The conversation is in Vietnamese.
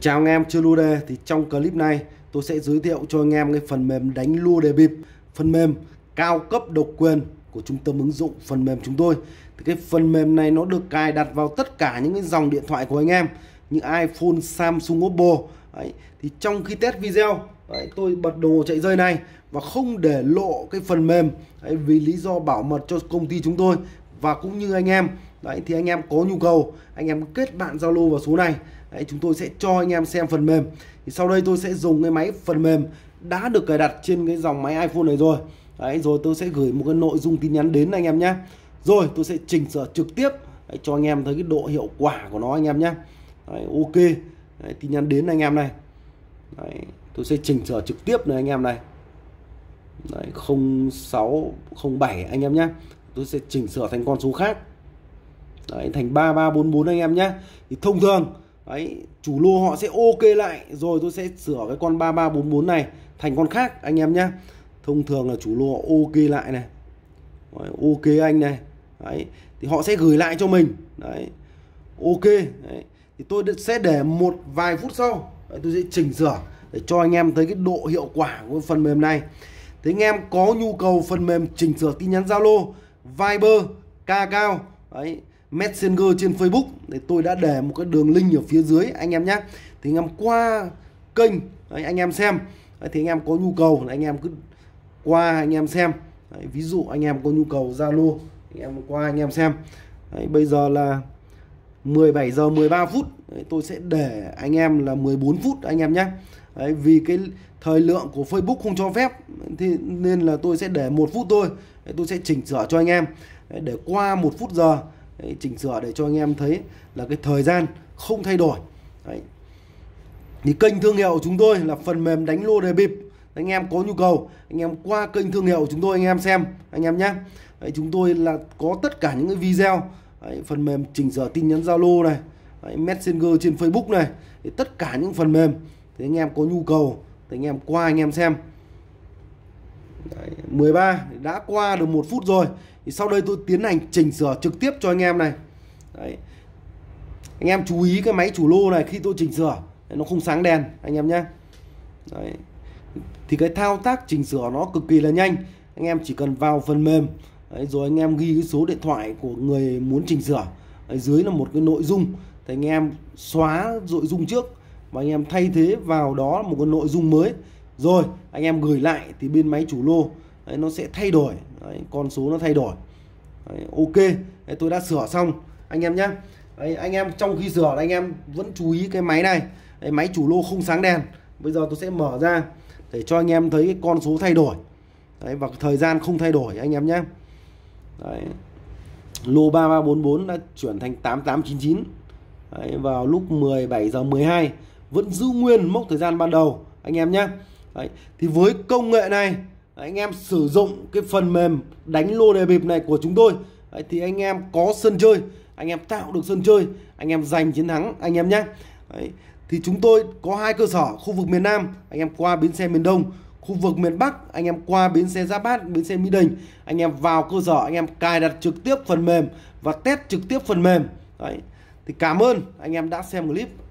Chào anh em chơi lua đề thì trong clip này tôi sẽ giới thiệu cho anh em cái phần mềm đánh lua đề bịp phần mềm cao cấp độc quyền của trung tâm ứng dụng phần mềm chúng tôi thì cái phần mềm này nó được cài đặt vào tất cả những cái dòng điện thoại của anh em như iPhone, Samsung, Oppo đấy, thì trong khi test video đấy, tôi bật đồ chạy rơi này và không để lộ cái phần mềm đấy, vì lý do bảo mật cho công ty chúng tôi và cũng như anh em Đấy, thì anh em có nhu cầu anh em kết bạn Zalo vào số này Đấy, chúng tôi sẽ cho anh em xem phần mềm thì sau đây tôi sẽ dùng cái máy phần mềm đã được cài đặt trên cái dòng máy iPhone này rồi Đấy, rồi tôi sẽ gửi một cái nội dung tin nhắn đến anh em nhé rồi tôi sẽ chỉnh sửa trực tiếp Đấy, cho anh em thấy cái độ hiệu quả của nó anh em nhé Đấy, ok Đấy, tin nhắn đến anh em này Đấy, tôi sẽ chỉnh sửa trực tiếp này anh em này Đấy, 0607 anh em nhé tôi sẽ chỉnh sửa thành con số khác đấy, thành 3344 anh em nhé thì thông thường đấy chủ lô họ sẽ ok lại rồi tôi sẽ sửa cái con 3344 này thành con khác anh em nhé thông thường là chủ lô họ ok lại này đấy, ok anh này đấy thì họ sẽ gửi lại cho mình đấy ok đấy. thì tôi sẽ để một vài phút sau đấy, tôi sẽ chỉnh sửa để cho anh em thấy cái độ hiệu quả của phần mềm này thế anh em có nhu cầu phần mềm chỉnh sửa tin nhắn zalo viber ca cao đấy Messenger trên Facebook thì tôi đã để một cái đường link ở phía dưới anh em nhé thì anh em qua kênh anh em xem thì anh em có nhu cầu anh em cứ qua anh em xem ví dụ anh em có nhu cầu Zalo anh em qua anh em xem bây giờ là 17 giờ 13 phút tôi sẽ để anh em là 14 phút anh em nhé đấy, vì cái thời lượng của Facebook không cho phép thì nên là tôi sẽ để một phút thôi tôi sẽ chỉnh sửa cho anh em để qua một phút giờ chỉnh sửa để cho anh em thấy là cái thời gian không thay đổi Đấy. thì kênh thương hiệu của chúng tôi là phần mềm đánh lô đề bịp anh em có nhu cầu anh em qua kênh thương hiệu của chúng tôi anh em xem anh em nhé Đấy, chúng tôi là có tất cả những cái video Đấy, phần mềm chỉnh sửa tin nhắn zalo này Đấy, messenger trên facebook này Đấy, tất cả những phần mềm thì anh em có nhu cầu thì anh em qua anh em xem 13 đã qua được một phút rồi thì sau đây tôi tiến hành chỉnh sửa trực tiếp cho anh em này đấy anh em chú ý cái máy chủ lô này khi tôi chỉnh sửa nó không sáng đèn anh em nhé thì cái thao tác chỉnh sửa nó cực kỳ là nhanh anh em chỉ cần vào phần mềm đấy, rồi anh em ghi cái số điện thoại của người muốn chỉnh sửa ở dưới là một cái nội dung thì anh em xóa nội dung trước và anh em thay thế vào đó một cái nội dung mới rồi anh em gửi lại thì bên máy chủ lô đấy, nó sẽ thay đổi đấy, con số nó thay đổi đấy, ok đấy, tôi đã sửa xong anh em nhé anh em trong khi sửa anh em vẫn chú ý cái máy này đấy, máy chủ lô không sáng đèn bây giờ tôi sẽ mở ra để cho anh em thấy cái con số thay đổi đấy, và thời gian không thay đổi anh em nhé đấy, lô 3344 đã chuyển thành 8899 đấy, vào lúc 17 giờ 12 vẫn giữ nguyên mốc thời gian ban đầu anh em nhé đấy, thì với công nghệ này anh em sử dụng cái phần mềm đánh lô đề bịp này của chúng tôi Đấy, thì anh em có sân chơi anh em tạo được sân chơi anh em giành chiến thắng anh em nhé thì chúng tôi có hai cơ sở khu vực miền Nam anh em qua bến xe miền Đông khu vực miền Bắc anh em qua bến xe Giáp Bát bến xe Mỹ Đình anh em vào cơ sở anh em cài đặt trực tiếp phần mềm và test trực tiếp phần mềm Đấy. thì cảm ơn anh em đã xem clip